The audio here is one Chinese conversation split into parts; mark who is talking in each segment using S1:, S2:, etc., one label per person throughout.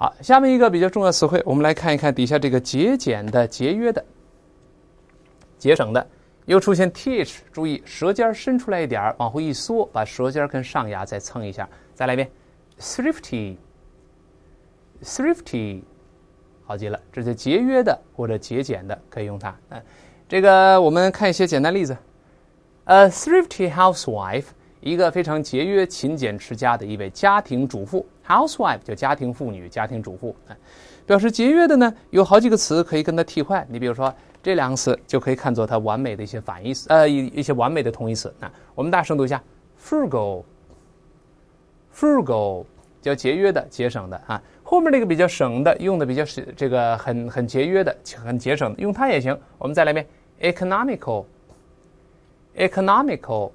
S1: 好，下面一个比较重要词汇，我们来看一看底下这个节俭的、节约的、节省的，又出现 teach，注意舌尖伸出来一点往回一缩，把舌尖跟上牙再蹭一下，再来一遍，thrifty，thrifty，好极了，这是节约的或者节俭的，可以用它。嗯，这个我们看一些简单例子，呃，thrifty housewife，一个非常节约、勤俭持家的一位家庭主妇。Housewife 就家庭妇女、家庭主妇啊，表示节约的呢，有好几个词可以跟它替换。你比如说这两个词就可以看作它完美的一些反义词，呃，一一些完美的同义词。那我们大声读一下，frugal，frugal 叫节约的、节省的啊。后面那个比较省的，用的比较是这个很很节约的、很节省的，用它也行。我们再来一遍，economical，economical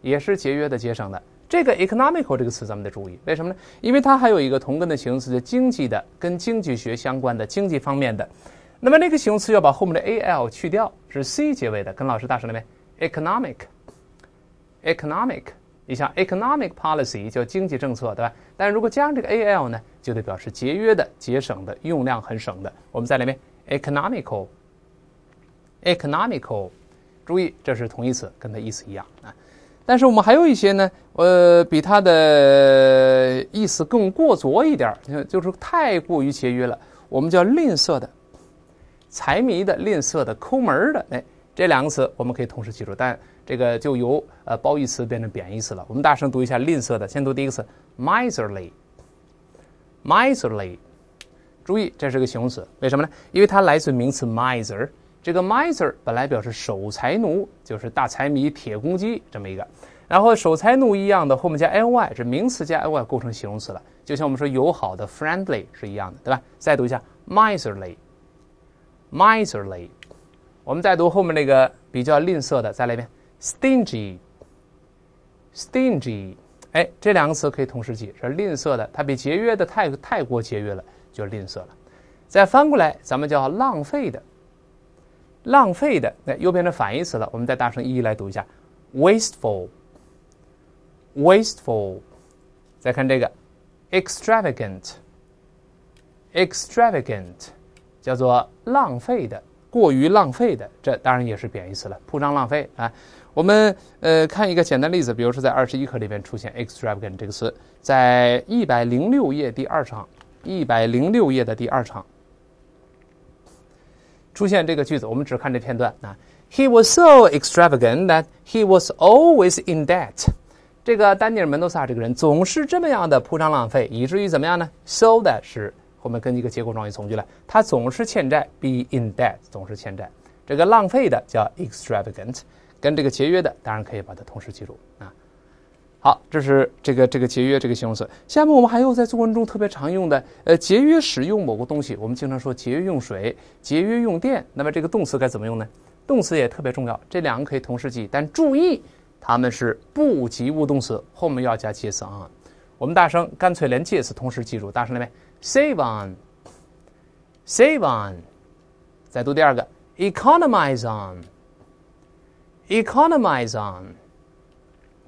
S1: 也是节约的、节省的。这个 economical 这个词咱们得注意，为什么呢？因为它还有一个同根的形容词，叫经济的，跟经济学相关的经济方面的。那么那个形容词要把后面的 al 去掉，是 c 结尾的。跟老师大声那没 economic，economic，你像 economic policy 叫经济政策，对吧？但如果加上这个 al 呢，就得表示节约的、节省的、用量很省的。我们在里面 economical，economical，注意这是同义词，跟它意思一样啊。但是我们还有一些呢，呃，比它的意思更过左一点儿，就是太过于节约了。我们叫吝啬的、财迷的、吝啬的、抠门儿的。哎，这两个词我们可以同时记住，但这个就由呃褒义词变成贬义词了。我们大声读一下“吝啬的”，先读第一个词 “miserly”。miserly，注意这是个形容词，为什么呢？因为它来自名词 “miser”。这个 miser 本来表示守财奴，就是大财迷、铁公鸡这么一个。然后守财奴一样的后面加 n y 是名词加 n y 构成形容词了，就像我们说友好的 friendly 是一样的，对吧？再读一下 miserly，miserly。我们再读后面那个比较吝啬的，再来一遍 stingy，stingy。哎，这两个词可以同时记，是吝啬的，它比节约的太太过节约了，就吝啬了。再翻过来，咱们叫浪费的。浪费的，那又变成反义词了。我们再大声一一来读一下：wasteful，wasteful。再看这个，extravagant，extravagant，叫做浪费的，过于浪费的，这当然也是贬义词了，铺张浪费。啊。我们呃看一个简单例子，比如说在二十一课里面出现 extravagant 这个词，在一百零六页第二场，一百零六页的第二场。出现这个句子，我们只看这片段啊。He was so extravagant that he was always in debt。这个丹尼尔门多萨这个人总是这么样的铺张浪费，以至于怎么样呢？So that 是后面跟一个结果状语从句了，他总是欠债，be in debt，总是欠债。这个浪费的叫 extravagant，跟这个节约的当然可以把它同时记住啊。好，这是这个这个节约这个形容词。下面我们还有在作文中特别常用的，呃，节约使用某个东西。我们经常说节约用水、节约用电。那么这个动词该怎么用呢？动词也特别重要，这两个可以同时记，但注意它们是不及物动词，后面要加介词 on。我们大声，干脆连介词同时记住，大声了没 Save on，save on，再读第二个，economize on，economize on。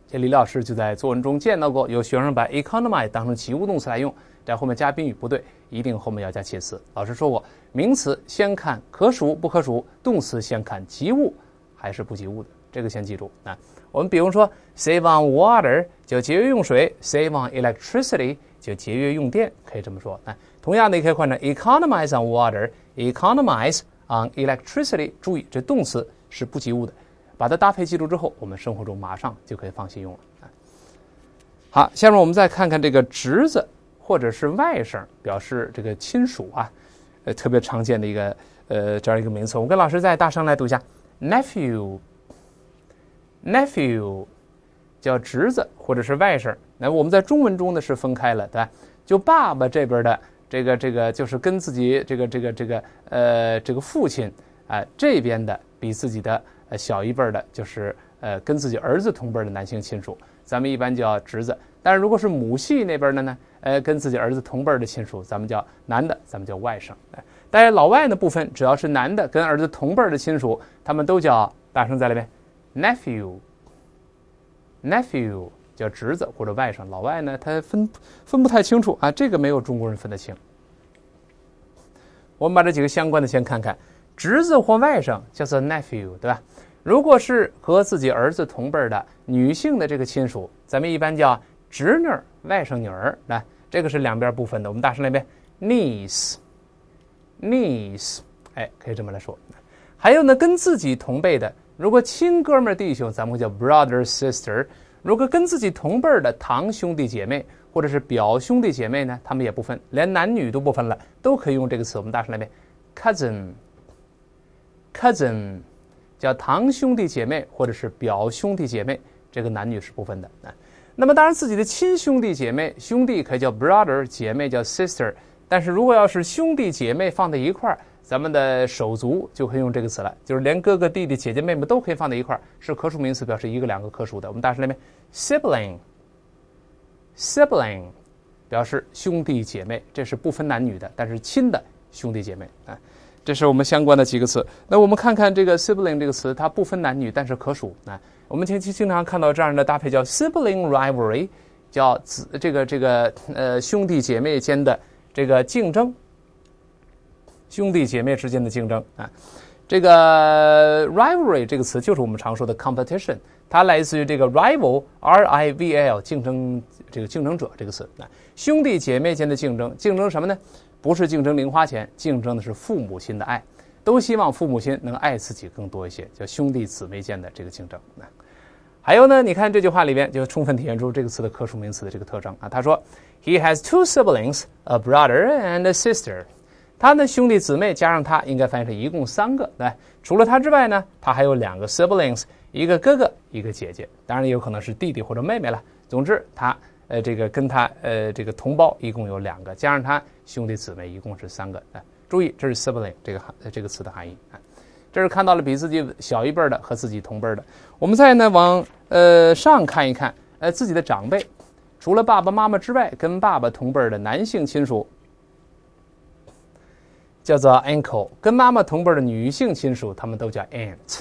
S1: 这李老师就在作文中见到过，有学生把 economize 当成及物动词来用，在后面加宾语不对，一定后面要加介词。老师说过，名词先看可数不可数，动词先看及物还是不及物的，这个先记住啊。我们比如说 save on water 就节约用水，save on electricity 就节约用电，可以这么说那同样的，也可以换成 economize on water，economize on electricity。注意，这动词是不及物的。把它搭配记住之后，我们生活中马上就可以放心用了。好，下面我们再看看这个侄子或者是外甥，表示这个亲属啊，呃，特别常见的一个呃这样一个名词。我们跟老师再大声来读一下：nephew，nephew 叫侄子或者是外甥。那我们在中文中呢是分开了，对吧？就爸爸这边的这个这个，就是跟自己这个这个这个呃这个父亲啊这边的。比自己的呃小一辈的，就是呃跟自己儿子同辈的男性亲属，咱们一般叫侄子。但是如果是母系那边的呢，呃跟自己儿子同辈的亲属，咱们叫男的，咱们叫外甥。但是老外呢不分，只要是男的跟儿子同辈的亲属，他们都叫大声在那边，nephew，nephew 叫侄子或者外甥。老外呢他分分不太清楚啊，这个没有中国人分得清。我们把这几个相关的先看看。侄子或外甥叫做 nephew，对吧？如果是和自己儿子同辈的女性的这个亲属，咱们一般叫侄女儿、外甥女儿。来，这个是两边不分的。我们大声来一遍：niece，niece。哎，可以这么来说。还有呢，跟自己同辈的，如果亲哥们弟兄，咱们叫 brother sister。如果跟自己同辈的堂兄弟姐妹或者是表兄弟姐妹呢，他们也不分，连男女都不分了，都可以用这个词。我们大声来一遍：cousin。cousin 叫堂兄弟姐妹或者是表兄弟姐妹，这个男女是不分的啊。那么当然自己的亲兄弟姐妹，兄弟可以叫 brother，姐妹叫 sister。但是如果要是兄弟姐妹放在一块儿，咱们的手足就可以用这个词了，就是连哥哥、弟弟、姐姐、妹妹都可以放在一块儿，是可数名词，表示一个、两个可数的。我们大声来念：sibling，sibling 表示兄弟姐妹，这是不分男女的，但是亲的兄弟姐妹啊。这是我们相关的几个词。那我们看看这个 sibling 这个词，它不分男女，但是可数。啊，我们前期经常看到这样的搭配，叫 sibling rivalry，叫子这个这个呃兄弟姐妹间的这个竞争，兄弟姐妹之间的竞争啊。这个 rivalry 这个词就是我们常说的 competition，它来自于这个 rival R I V A L 竞争这个竞争者这个词啊。兄弟姐妹间的竞争，竞争什么呢？不是竞争零花钱，竞争的是父母亲的爱，都希望父母亲能爱自己更多一些。叫兄弟姊妹间的这个竞争。还有呢，你看这句话里边就充分体现出这个词的可数名词的这个特征啊。他说，He has two siblings, a brother and a sister。他的兄弟姊妹加上他，应该翻译成一共三个，来，除了他之外呢，他还有两个 siblings，一个哥哥，一个姐姐。当然有可能是弟弟或者妹妹了。总之他。呃，这个跟他呃，这个同胞一共有两个，加上他兄弟姊妹一共是三个。哎，注意，这是 sibling 这个含这个词的含义。哎，这是看到了比自己小一辈的和自己同辈的。我们再呢往呃上看一看，呃，自己的长辈，除了爸爸妈妈之外，跟爸爸同辈的男性亲属叫做 uncle，跟妈妈同辈的女性亲属他们都叫 aunt。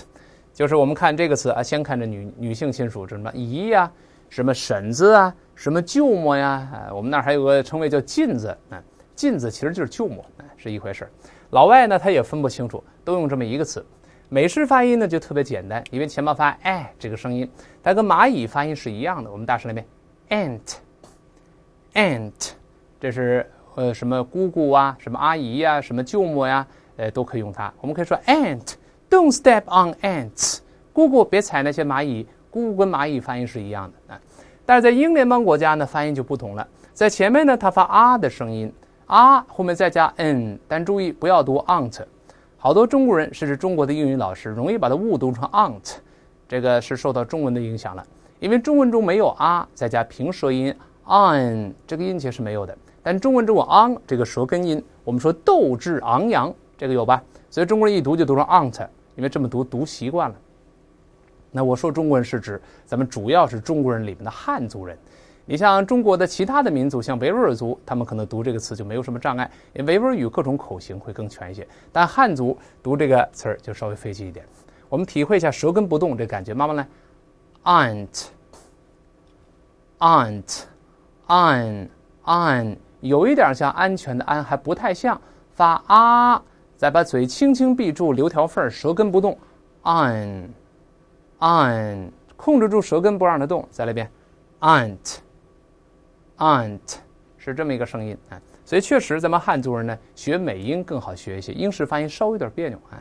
S1: 就是我们看这个词啊，先看这女女性亲属这什么姨呀。什么婶子啊，什么舅母呀？啊，我们那儿还有个称谓叫妗子啊，妗子其实就是舅母，是一回事儿。老外呢，他也分不清楚，都用这么一个词。美式发音呢就特别简单，因为前面发哎这个声音，它跟蚂蚁发音是一样的。我们大声来念，ant，ant，这是呃什么姑姑啊，什么阿姨呀，什么舅母呀，呃都可以用它。我们可以说 ant，don't step on ants，姑姑别踩那些蚂蚁。故跟蚂蚁发音是一样的啊，但是在英联邦国家呢，发音就不同了。在前面呢，它发啊的声音啊，后面再加 n，但注意不要读 aunt。好多中国人甚至中国的英语老师容易把它误读成 aunt，这个是受到中文的影响了。因为中文中没有啊，再加平舌音 on 这个音节是没有的。但中文中有 on 这个舌根音，我们说斗志昂扬，这个有吧？所以中国人一读就读成 aunt，因为这么读读习惯了。那我说中国人是指咱们主要是中国人里面的汉族人，你像中国的其他的民族，像维吾尔族，他们可能读这个词就没有什么障碍，因为维吾尔语各种口型会更全一些。但汉族读这个词儿就稍微费劲一点。我们体会一下舌根不动这感觉，慢慢来，an，t an，t an，an，有一点像安全的安，还不太像，发啊，再把嘴轻轻闭住，留条缝儿，舌根不动，an。Aunt，控制住舌根不让它动，再来一遍 a u n t a u n t 是这么一个声音啊，所以确实咱们汉族人呢学美音更好学一些，英式发音稍微有点别扭啊。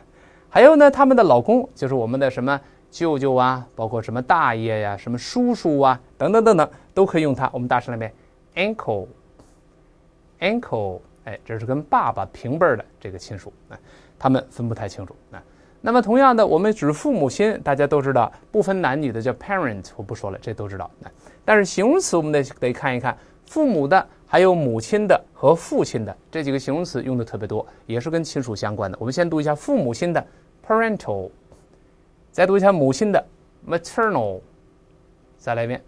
S1: 还有呢，他们的老公就是我们的什么舅舅啊，包括什么大爷呀、什么叔叔啊等等等等，都可以用它。我们大声来边 u n c l e u n c l e 哎，这是跟爸爸平辈的这个亲属啊，他们分不太清楚啊。那么，同样的，我们指父母亲，大家都知道，不分男女的叫 parent，我不说了，这都知道。但是形容词，我们得得看一看，父母的，还有母亲的和父亲的这几个形容词用的特别多，也是跟亲属相关的。我们先读一下父母亲的 parental，再读一下母亲的 maternal，再来一遍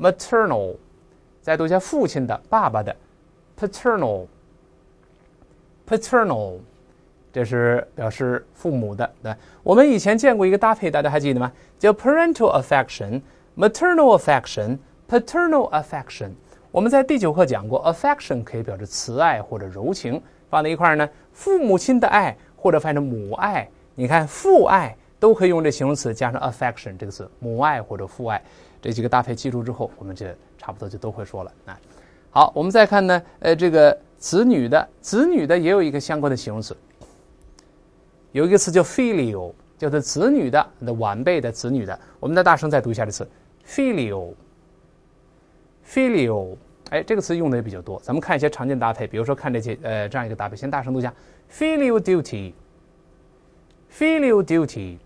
S1: maternal，再读一下父亲的爸爸的 paternal，paternal。这是表示父母的，对。我们以前见过一个搭配，大家还记得吗？叫 parental affection、maternal affection、paternal affection。我们在第九课讲过，affection 可以表示慈爱或者柔情。放在一块儿呢，父母亲的爱或者翻译成母爱，你看父爱都可以用这形容词加上 affection 这个词，母爱或者父爱这几个搭配记住之后，我们就差不多就都会说了啊。好，我们再看呢，呃，这个子女的子女的也有一个相关的形容词。有一个词叫 filial，叫做子女的、的晚辈的、子女的。我们再大声再读一下这词：filial，filial。哎，这个词用的也比较多。咱们看一些常见搭配，比如说看这些呃这样一个搭配。先大声读一下：filial duty，filial duty，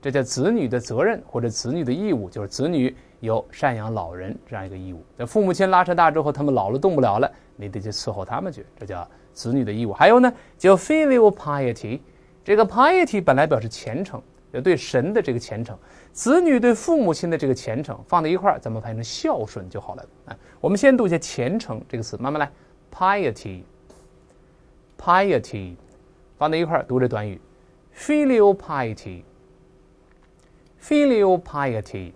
S1: 这叫子女的责任或者子女的义务，就是子女有赡养老人这样一个义务。那父母亲拉扯大之后，他们老了动不了了，你得去伺候他们去，这叫子女的义务。还有呢，叫 filial piety。这个 piety 本来表示虔诚，对神的这个虔诚，子女对父母亲的这个虔诚，放在一块儿，咱们翻译成孝顺就好了。啊，我们先读一下“虔诚”这个词，慢慢来，piety，piety，放在一块儿读这短语，filial piety，filial piety，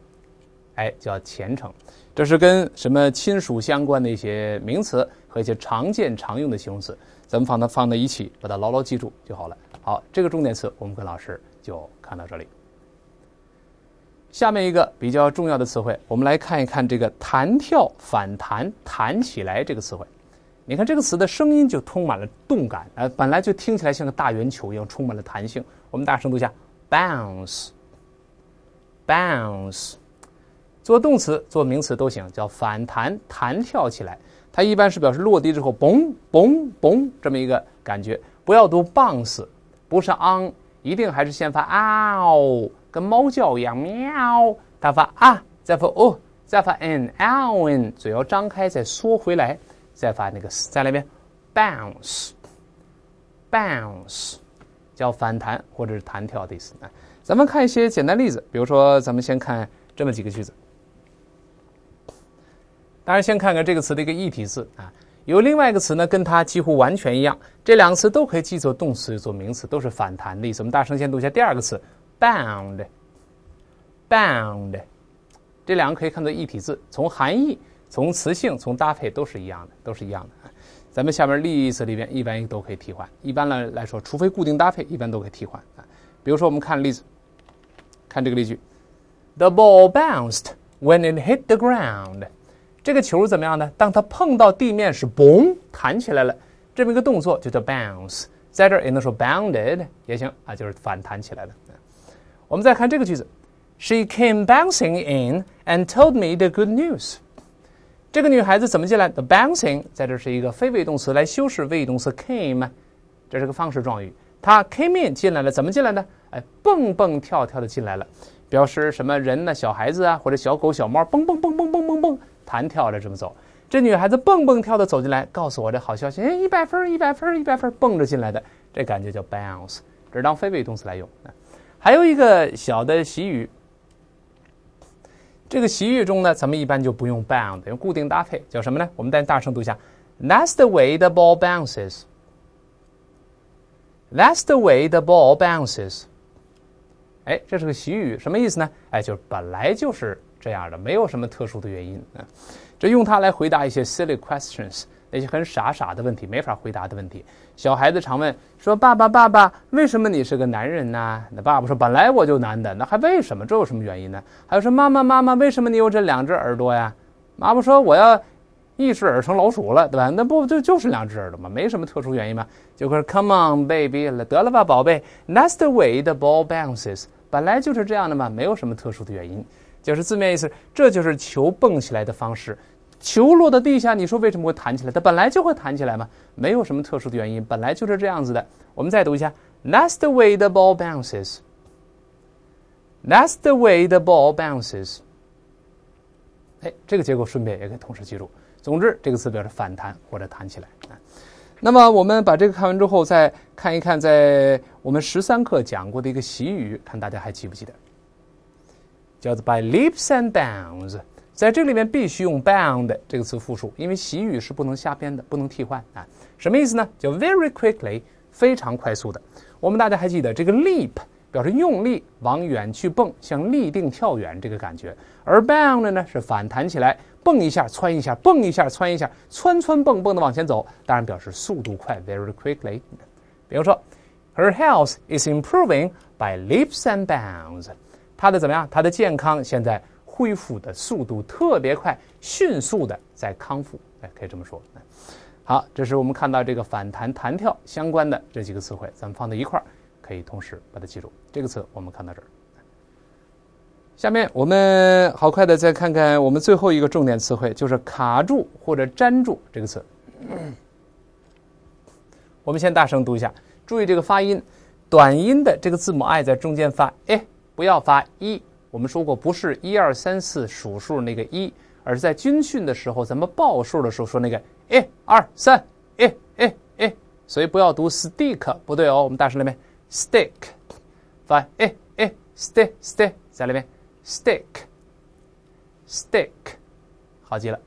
S1: 哎，叫虔诚。这是跟什么亲属相关的一些名词和一些常见常用的形容词，咱们把它放在一起，把它牢牢记住就好了。好，这个重点词我们跟老师就看到这里。下面一个比较重要的词汇，我们来看一看这个“弹跳”“反弹”“弹起来”这个词汇。你看这个词的声音就充满了动感，呃，本来就听起来像个大圆球一样，充满了弹性。我们大声读一下：bounce，bounce。做动词、做名词都行，叫反弹、弹跳起来。它一般是表示落地之后，嘣嘣嘣这么一个感觉。不要读 bounce。不是 o n 一定还是先发 ao，跟猫叫一样喵。它发啊，再发哦，再发 n ao，n，嘴要张开再缩回来，再发那个再来一遍 bounce，bounce 叫反弹或者是弹跳的意思啊。咱们看一些简单例子，比如说，咱们先看这么几个句子。当然，先看看这个词的一个异体字啊。有另外一个词呢，跟它几乎完全一样。这两个词都可以记作动词，做名词都是反弹的意思。我们大声先读一下第二个词，bound，bound，这两个可以看作一体字。从含义、从词性、从搭配都是一样的，都是一样的。咱们下面例子里边一般都可以替换，一般来来说，除非固定搭配，一般都可以替换啊。比如说，我们看例子，看这个例句：The ball bounced when it hit the ground. 这个球怎么样呢？当它碰到地面是“嘣”弹起来了，这么一个动作就叫 bounce，在这儿也能说 bounded 也行啊，就是反弹起来了。我们再看这个句子：She came bouncing in and told me the good news。这个女孩子怎么进来？The bouncing 在这是一个非谓动词来修饰谓语动词 came，这是个方式状语。她 came in 进来了，怎么进来呢？哎，蹦蹦跳跳的进来了，表示什么人呢？小孩子啊，或者小狗、小猫，蹦蹦蹦蹦蹦蹦蹦。弹跳着这么走，这女孩子蹦蹦跳的走进来，告诉我这好消息：哎，一百分一百分一百分蹦着进来的，这感觉叫 bounce，这是当非谓语动词来用。还有一个小的习语，这个习语中呢，咱们一般就不用 b o u n d 用固定搭配叫什么呢？我们再大声读一下：That's the way the ball bounces. That's the way the ball bounces. 哎，这是个习语，什么意思呢？哎，就是本来就是这样的，没有什么特殊的原因啊。这用它来回答一些 silly questions，那些很傻傻的问题，没法回答的问题。小孩子常问说：“爸爸，爸爸，为什么你是个男人呢？”那爸爸说：“本来我就男的，那还为什么？这有什么原因呢？”还有说：“妈妈，妈妈，为什么你有这两只耳朵呀？”妈妈说：“我要一只耳成老鼠了，对吧？那不就就是两只耳朵吗？没什么特殊原因吗？”就说：“Come on, baby，得了吧，宝贝。That's the way the ball bounces。”本来就是这样的嘛，没有什么特殊的原因，就是字面意思，这就是球蹦起来的方式。球落到地下，你说为什么会弹起来？它本来就会弹起来嘛，没有什么特殊的原因，本来就是这样子的。我们再读一下：That's the way the ball bounces. That's the way the ball bounces。哎，这个结构顺便也可以同时记住。总之，这个词表示反弹或者弹起来啊。那么我们把这个看完之后，再看一看在我们十三课讲过的一个习语，看大家还记不记得？叫做 by leaps and bounds。在这里面必须用 bound 这个词复数，因为习语是不能瞎编的，不能替换啊。什么意思呢？叫 very quickly，非常快速的。我们大家还记得这个 leap？表示用力往远去蹦，像立定跳远这个感觉；而 b o u n d 呢，是反弹起来，蹦一下，窜一下，蹦一下，窜一下，窜窜蹦蹦的往前走，当然表示速度快，very quickly。比如说，her health is improving by leaps and bounds，她的怎么样？她的健康现在恢复的速度特别快，迅速的在康复，哎，可以这么说。好，这是我们看到这个反弹弹跳相关的这几个词汇，咱们放在一块儿。可以同时把它记住这个词。我们看到这儿，下面我们好快的再看看我们最后一个重点词汇，就是卡住或者粘住这个词。我们先大声读一下，注意这个发音，短音的这个字母 i 在中间发哎，不要发一。我们说过不是一二三四数数那个一，而是在军训的时候咱们报数的时候说那个一二三一一一，所以不要读 stick，不对哦。我们大声了没？stick，发诶诶，stick stick 在里面 s t i c k s t i c k 好记了。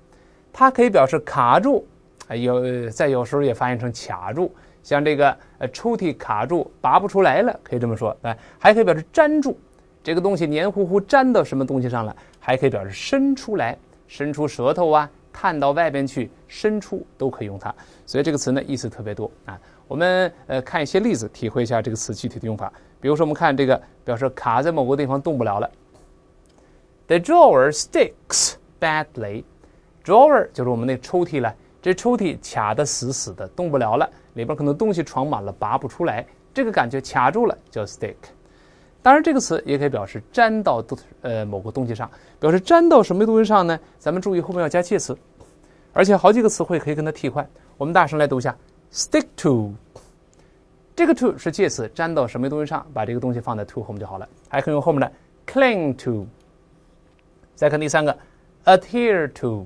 S1: 它可以表示卡住，有在有时候也翻译成卡住，像这个呃抽屉卡住，拔不出来了，可以这么说。来，还可以表示粘住，这个东西黏糊糊粘到什么东西上了，还可以表示伸出来，伸出舌头啊，探到外边去，伸出都可以用它。所以这个词呢，意思特别多啊。我们呃看一些例子，体会一下这个词具体的用法。比如说，我们看这个表示卡在某个地方动不了了。The drawer sticks badly。drawer 就是我们那抽屉了，这抽屉卡得死死的，动不了了，里边可能东西装满了，拔不出来。这个感觉卡住了，叫 stick。当然，这个词也可以表示粘到呃某个东西上，表示粘到什么东西上呢？咱们注意后面要加介词，而且好几个词汇可以跟它替换。我们大声来读一下。stick to，这个 to 是介词，粘到什么东西上，把这个东西放在 to 后面就好了。还可以用后面的 cling to。再看第三个，adhere to。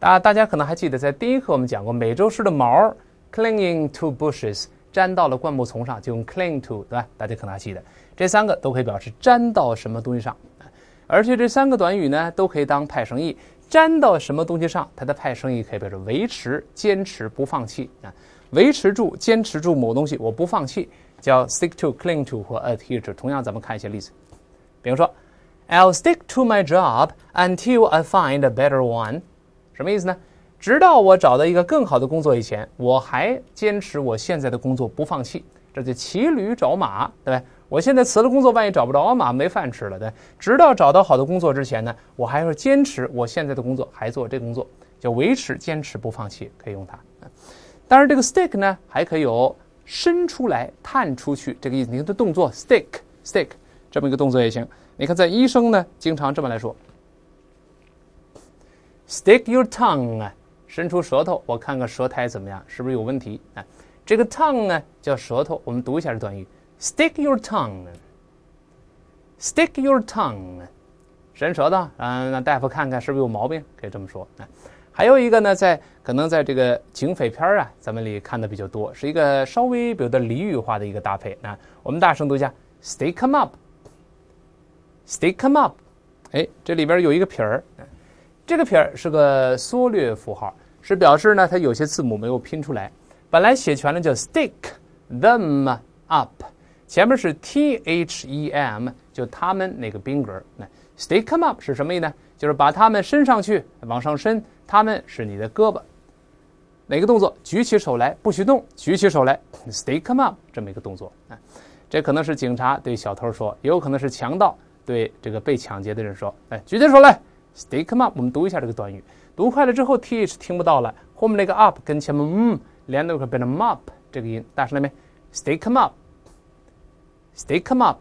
S1: 啊，大家可能还记得，在第一课我们讲过美洲狮的毛 clinging to bushes，粘到了灌木丛上，就用 cling to，对吧？大家可能还记得，这三个都可以表示粘到什么东西上，而且这三个短语呢，都可以当派生意。粘到什么东西上，它的派生意可以表示维持、坚持、不放弃啊，维持住、坚持住某东西，我不放弃，叫 stick to、cling to 或 adhere to。同样，咱们看一些例子，比如说，I'll stick to my job until I find a better one，什么意思呢？直到我找到一个更好的工作以前，我还坚持我现在的工作不放弃，这就骑驴找马，对吧？我现在辞了工作，万一找不着，我上没饭吃了。对，直到找到好的工作之前呢，我还要坚持我现在的工作，还做这工作，就维持、坚持不放弃，可以用它。当然，这个 stick 呢，还可以有伸出来、探出去这个意思，你的动作 stick stick，这么一个动作也行。你看，在医生呢，经常这么来说，stick your tongue 啊，伸出舌头，我看看舌苔怎么样，是不是有问题啊？这个 tongue 呢，叫舌头，我们读一下这短语。Stick your tongue, stick your tongue，伸舌头，嗯，让大夫看看是不是有毛病，可以这么说。还有一个呢，在可能在这个警匪片啊，咱们里看的比较多，是一个稍微有的俚语化的一个搭配。那我们大声读一下：stick o h e m up。stick o h e m up，哎，这里边有一个撇儿，这个撇儿是个缩略符号，是表示呢，它有些字母没有拼出来，本来写全了叫 stick them up。前面是 t h e m，就他们那个宾格。那 stick come up 是什么意思？呢？就是把他们伸上去，往上伸。他们是你的胳膊，哪个动作？举起手来，不许动，举起手来，stick come up 这么一个动作啊。这可能是警察对小偷说，也有可能是强盗对这个被抢劫的人说：“哎，举起手来，stick come up。”我们读一下这个短语，读快了之后 t h 听不到了，后面那个 up 跟前面嗯连到一块变成 up 这个音，大声了没？stick come up。Stay come up，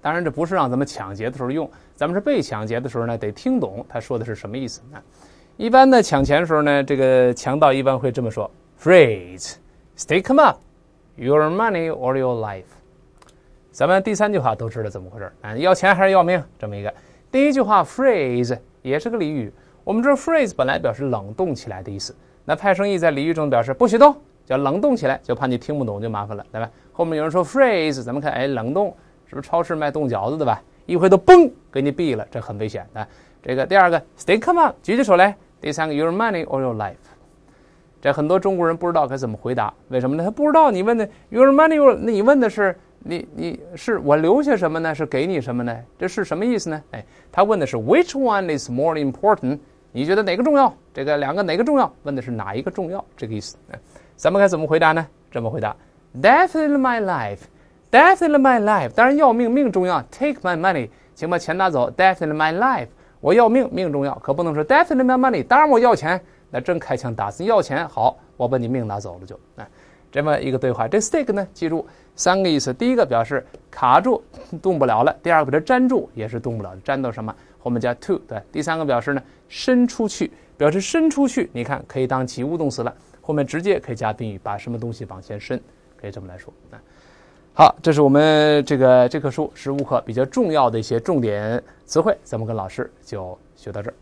S1: 当然这不是让咱们抢劫的时候用，咱们是被抢劫的时候呢，得听懂他说的是什么意思啊。一般的抢钱的时候呢，这个强盗一般会这么说：phrase，stay come up，your money or your life。咱们第三句话都知道怎么回事啊，要钱还是要命这么一个。第一句话 phrase 也是个俚语，我们知 phrase 本来表示冷冻起来的意思，那派生意在俚语中表示不许动。要冷冻起来，就怕你听不懂，就麻烦了，对吧？后面有人说 phrase，咱们看，哎，冷冻是不是超市卖冻饺子的吧？一回头，嘣，给你毙了，这很危险的。这个第二个，Stay Come On，举起手来。第三个，Your money or your life，这很多中国人不知道该怎么回答，为什么呢？他不知道你问的 your money，你问的是你你是我留下什么呢？是给你什么呢？这是什么意思呢？哎，他问的是 Which one is more important？你觉得哪个重要？这个两个哪个重要？问的是哪一个重要？这个意思。咱们该怎么回答呢？这么回答：Death in my life, death in my life。当然要命，命重要。Take my money，请把钱拿走。Death in my life，我要命，命重要。可不能说 Death in my money。当然我要钱，那真开枪打死。要钱好，我把你命拿走了就。哎，这么一个对话。这 stick 呢，记住三个意思：第一个表示卡住，动不了了；第二个表示粘住，也是动不了，粘到什么？后面加 to，对。第三个表示呢，伸出去，表示伸出去。你看，可以当及物动词了。后面直接可以加宾语，把什么东西往前伸，可以这么来说啊。好，这是我们这个这课书十五课比较重要的一些重点词汇，咱们跟老师就学到这儿。